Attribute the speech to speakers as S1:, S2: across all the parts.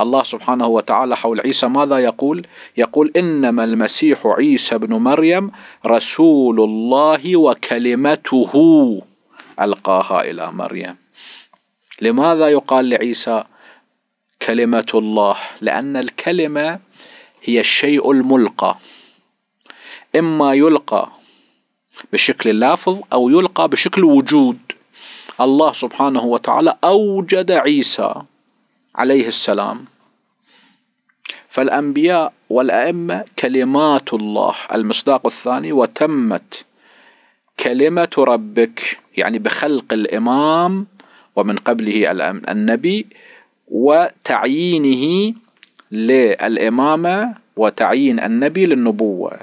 S1: الله سبحانه وتعالى حول عيسى ماذا يقول يقول إنما المسيح عيسى بن مريم رسول الله وكلمته ألقاها إلى مريم لماذا يقال لعيسى كلمة الله لأن الكلمة هي الشيء الملقى إما يلقى بشكل لافظ أو يلقى بشكل وجود الله سبحانه وتعالى أوجد عيسى عليه السلام فالأنبياء والأئمة كلمات الله المصداق الثاني وتمت كلمة ربك يعني بخلق الإمام ومن قبله النبي وتعيينه للإمامة وتعيين النبي للنبوة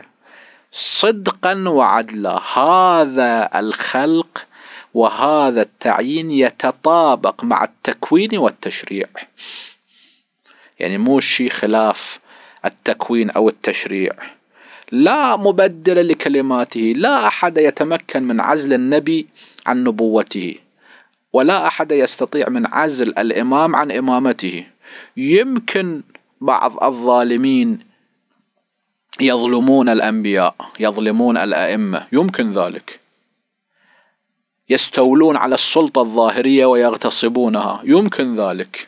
S1: صدقا وعدلا هذا الخلق وهذا التعيين يتطابق مع التكوين والتشريع يعني مو شيء خلاف التكوين او التشريع لا مبدل لكلماته لا احد يتمكن من عزل النبي عن نبوته ولا احد يستطيع من عزل الامام عن امامته يمكن بعض الظالمين يظلمون الانبياء يظلمون الائمه يمكن ذلك يستولون على السلطة الظاهرية ويغتصبونها يمكن ذلك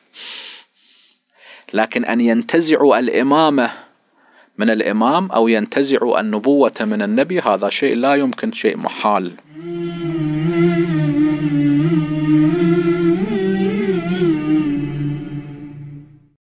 S1: لكن أن ينتزعوا الإمامة من الإمام أو ينتزعوا النبوة من النبي هذا شيء لا يمكن شيء محال